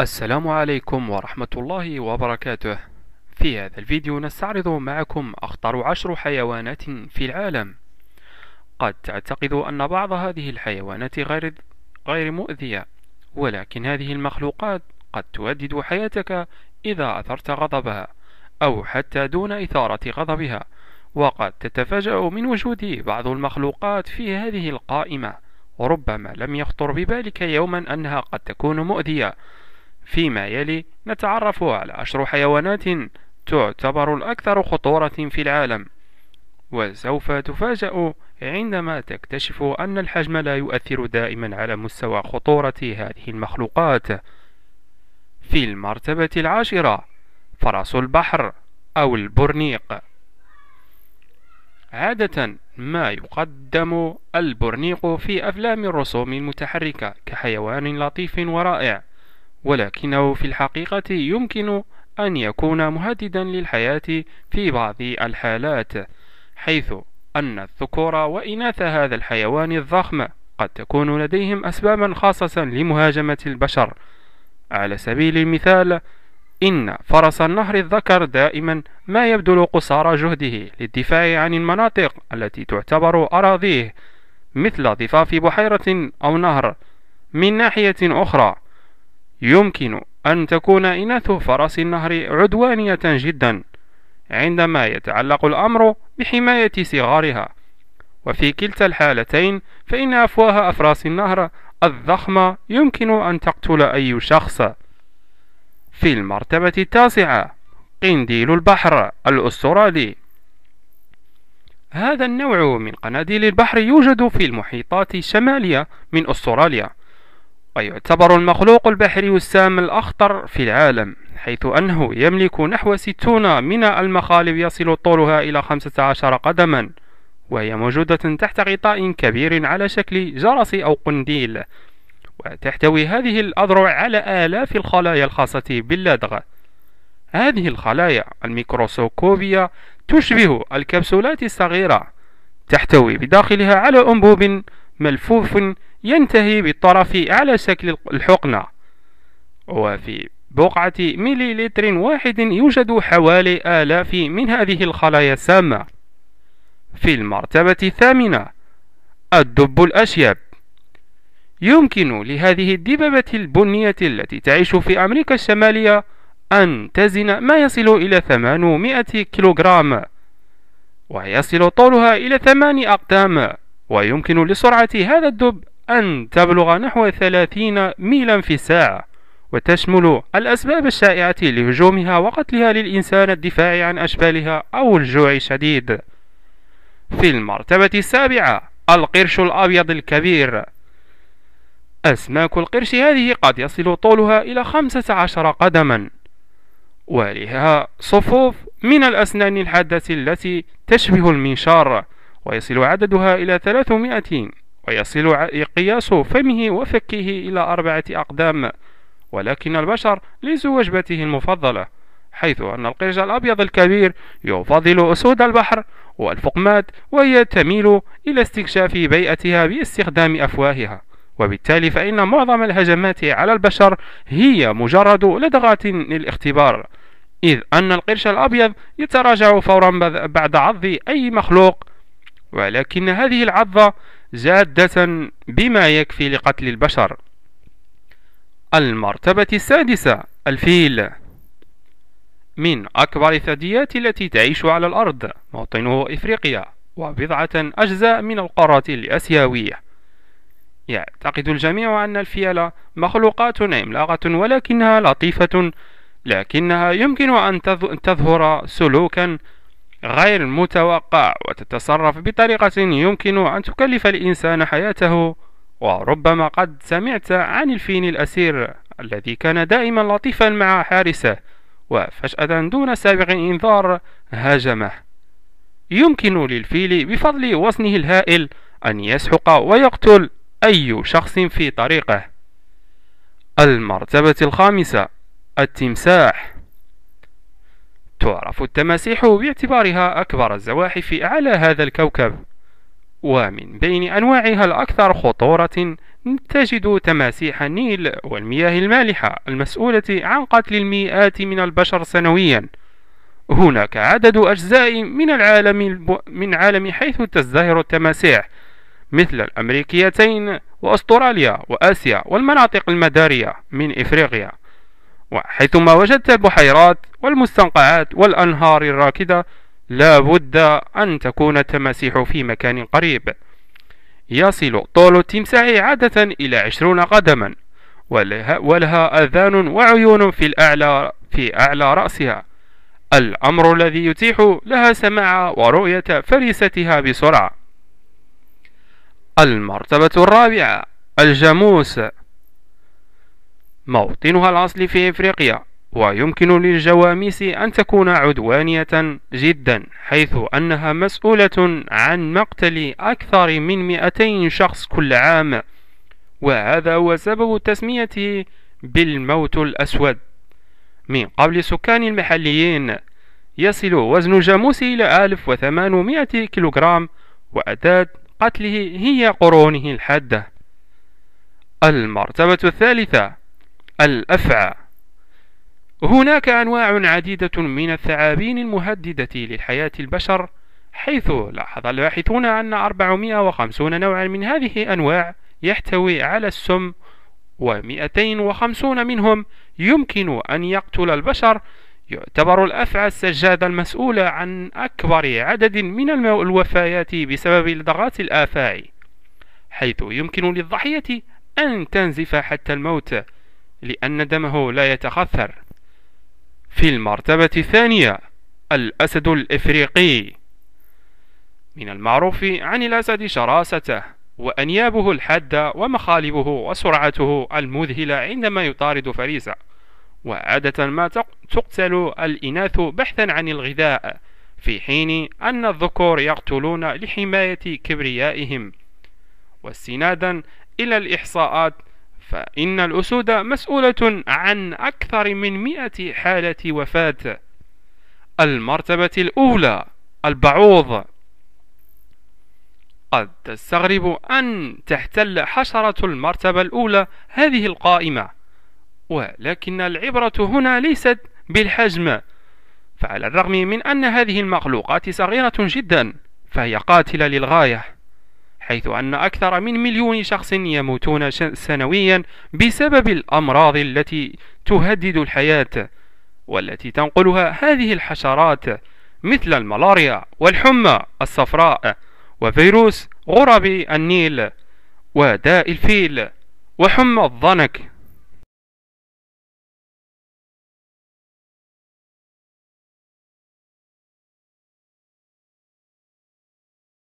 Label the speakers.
Speaker 1: السلام عليكم ورحمة الله وبركاته في هذا الفيديو نستعرض معكم أخطر عشر حيوانات في العالم قد تعتقد أن بعض هذه الحيوانات غير, غير مؤذية ولكن هذه المخلوقات قد تهدد حياتك إذا أثرت غضبها أو حتى دون إثارة غضبها وقد تتفاجأ من وجود بعض المخلوقات في هذه القائمة ربما لم يخطر ببالك يوما أنها قد تكون مؤذية فيما يلي نتعرف على عشر حيوانات تعتبر الأكثر خطورة في العالم وسوف تفاجأ عندما تكتشف أن الحجم لا يؤثر دائما على مستوى خطورة هذه المخلوقات في المرتبة العاشرة فرس البحر أو البرنيق عادة ما يقدم البرنيق في أفلام الرسوم المتحركة كحيوان لطيف ورائع ولكنه في الحقيقة يمكن أن يكون مهددا للحياة في بعض الحالات حيث أن الذكور وإناث هذا الحيوان الضخم قد تكون لديهم أسبابا خاصة لمهاجمة البشر على سبيل المثال إن فرس النهر الذكر دائما ما يبذل قصارى جهده للدفاع عن المناطق التي تعتبر أراضيه مثل ضفاف بحيرة أو نهر من ناحية أخرى يمكن أن تكون إناث فرس النهر عدوانية جدا عندما يتعلق الأمر بحماية صغارها وفي كلتا الحالتين فإن أفواه أفراس النهر الضخمة يمكن أن تقتل أي شخص في المرتبة التاسعة قنديل البحر الأسترالي هذا النوع من قناديل البحر يوجد في المحيطات الشمالية من أستراليا ويعتبر المخلوق البحري السام الأخطر في العالم حيث أنه يملك نحو 60 من المخالب يصل طولها إلى 15 قدما وهي موجودة تحت غطاء كبير على شكل جرس أو قنديل وتحتوي هذه الأذرع على آلاف الخلايا الخاصة باللدغة هذه الخلايا الميكروسكوبية تشبه الكبسولات الصغيرة تحتوي بداخلها على أنبوب ملفوف ينتهي بالطرف على شكل الحقنة وفي بقعة مليلتر واحد يوجد حوالي آلاف من هذه الخلايا السامة في المرتبة الثامنة الدب الأشيب يمكن لهذه الدببة البنية التي تعيش في أمريكا الشمالية أن تزن ما يصل إلى 800 كيلوغرام ويصل طولها إلى ثمان أقدام ويمكن لسرعة هذا الدب أن تبلغ نحو 30 ميلا في الساعة وتشمل الأسباب الشائعة لهجومها وقتلها للإنسان الدفاع عن أشبالها أو الجوع الشديد في المرتبة السابعة القرش الأبيض الكبير أسماك القرش هذه قد يصل طولها إلى 15 قدما ولها صفوف من الأسنان الحادة التي تشبه المنشار ويصل عددها إلى 300 ويصل قياس فمه وفكه إلى أربعة أقدام ولكن البشر ليسوا وجبته المفضلة حيث أن القرش الأبيض الكبير يفضل أسود البحر والفقمات وهي تميل إلى استكشاف بيئتها باستخدام أفواهها وبالتالي فإن معظم الهجمات على البشر هي مجرد لدغة للاختبار إذ أن القرش الأبيض يتراجع فورا بعد عض أي مخلوق ولكن هذه العضة جادة بما يكفي لقتل البشر المرتبة السادسة الفيل من أكبر الثدييات التي تعيش على الأرض موطنه إفريقيا وبضعة أجزاء من القارة الآسيوية يعتقد الجميع أن الفيلة مخلوقات عملاقة ولكنها لطيفة لكنها يمكن أن تظهر سلوكا غير متوقع وتتصرف بطريقة يمكن أن تكلف الإنسان حياته وربما قد سمعت عن الفيل الأسير الذي كان دائما لطيفا مع حارسه وفجأة دون سابق إنذار هاجمه يمكن للفيل بفضل وزنه الهائل أن يسحق ويقتل أي شخص في طريقه المرتبة الخامسة التمساح تعرف التماسيح باعتبارها أكبر الزواحف على هذا الكوكب ومن بين أنواعها الأكثر خطورة تجد تماسيح النيل والمياه المالحة المسؤولة عن قتل المئات من البشر سنويا هناك عدد أجزاء من العالم الب... من عالم حيث تزدهر التماسيح مثل الأمريكيتين وأستراليا وآسيا والمناطق المدارية من إفريقيا وحيثما وجدت البحيرات والمستنقعات والأنهار الراكدة لا بد أن تكون التماسيح في مكان قريب يصل طول التمساح عادة إلى عشرون قدما ولها, ولها أذان وعيون في الأعلى, في أعلى رأسها الأمر الذي يتيح لها سماع ورؤية فريستها بسرعة المرتبة الرابعة الجاموس موطنها الأصلي في إفريقيا ويمكن للجواميس أن تكون عدوانية جدا حيث أنها مسؤولة عن مقتل أكثر من 200 شخص كل عام وهذا هو سبب تسميته بالموت الأسود من قبل سكان المحليين يصل وزن جاموس إلى 1800 كيلوغرام وأداة قتله هي قرونه الحادة المرتبة الثالثة الأفعى هناك أنواع عديدة من الثعابين المهددة للحياة البشر حيث لاحظ الباحثون أن 450 نوعا من هذه الأنواع يحتوي على السم و250 منهم يمكن أن يقتل البشر يعتبر الأفعى السجادة المسؤولة عن أكبر عدد من الوفيات بسبب لدغات الآفاعي حيث يمكن للضحية أن تنزف حتى الموت لأن دمه لا يتخثر في المرتبة الثانية الأسد الإفريقي من المعروف عن الأسد شراسته وأنيابه الحادة ومخالبه وسرعته المذهلة عندما يطارد فريسة وعادة ما تقتل الإناث بحثا عن الغذاء في حين أن الذكور يقتلون لحماية كبريائهم واستنادا إلى الإحصاءات فإن الأسود مسؤولة عن أكثر من مئة حالة وفاة المرتبة الأولى البعوض قد تستغرب أن تحتل حشرة المرتبة الأولى هذه القائمة ولكن العبرة هنا ليست بالحجم فعلى الرغم من أن هذه المخلوقات صغيرة جدا فهي قاتلة للغاية حيث أن أكثر من مليون شخص يموتون سنويا بسبب الأمراض التي تهدد الحياة والتي تنقلها هذه الحشرات مثل الملاريا والحمى الصفراء وفيروس غرب النيل وداء الفيل وحمى الضنك